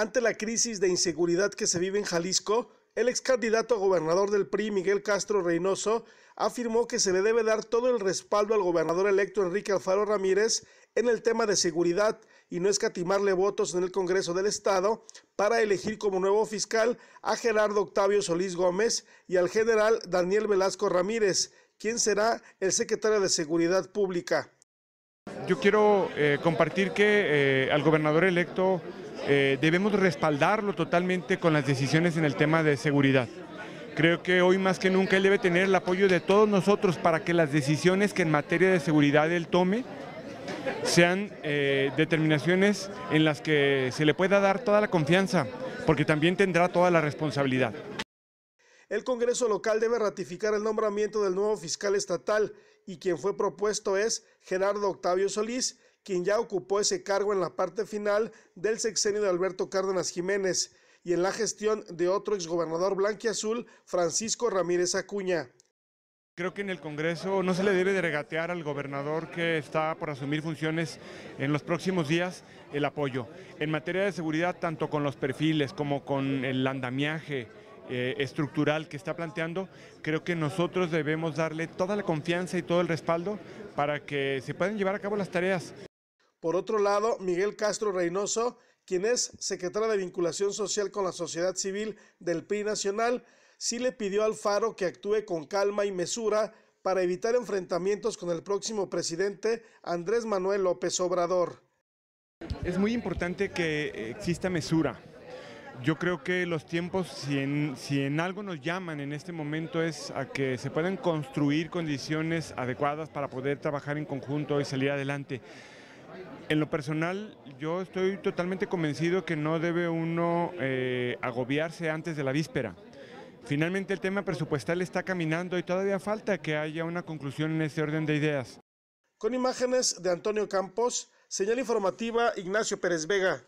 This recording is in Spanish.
Ante la crisis de inseguridad que se vive en Jalisco, el ex candidato a gobernador del PRI, Miguel Castro Reynoso, afirmó que se le debe dar todo el respaldo al gobernador electo Enrique Alfaro Ramírez en el tema de seguridad y no escatimarle votos en el Congreso del Estado para elegir como nuevo fiscal a Gerardo Octavio Solís Gómez y al general Daniel Velasco Ramírez, quien será el secretario de Seguridad Pública. Yo quiero eh, compartir que eh, al gobernador electo eh, debemos respaldarlo totalmente con las decisiones en el tema de seguridad. Creo que hoy más que nunca él debe tener el apoyo de todos nosotros para que las decisiones que en materia de seguridad él tome sean eh, determinaciones en las que se le pueda dar toda la confianza, porque también tendrá toda la responsabilidad. El Congreso local debe ratificar el nombramiento del nuevo fiscal estatal y quien fue propuesto es Gerardo Octavio Solís, quien ya ocupó ese cargo en la parte final del sexenio de Alberto Cárdenas Jiménez y en la gestión de otro exgobernador blanquiazul, Francisco Ramírez Acuña. Creo que en el Congreso no se le debe de regatear al gobernador que está por asumir funciones en los próximos días el apoyo. En materia de seguridad, tanto con los perfiles como con el andamiaje, eh, estructural que está planteando, creo que nosotros debemos darle toda la confianza y todo el respaldo para que se puedan llevar a cabo las tareas. Por otro lado, Miguel Castro Reynoso, quien es secretario de Vinculación Social con la Sociedad Civil del PRI Nacional, sí le pidió al Faro que actúe con calma y mesura para evitar enfrentamientos con el próximo presidente Andrés Manuel López Obrador. Es muy importante que exista mesura. Yo creo que los tiempos, si en, si en algo nos llaman en este momento, es a que se puedan construir condiciones adecuadas para poder trabajar en conjunto y salir adelante. En lo personal, yo estoy totalmente convencido que no debe uno eh, agobiarse antes de la víspera. Finalmente el tema presupuestal está caminando y todavía falta que haya una conclusión en ese orden de ideas. Con imágenes de Antonio Campos, señal informativa Ignacio Pérez Vega.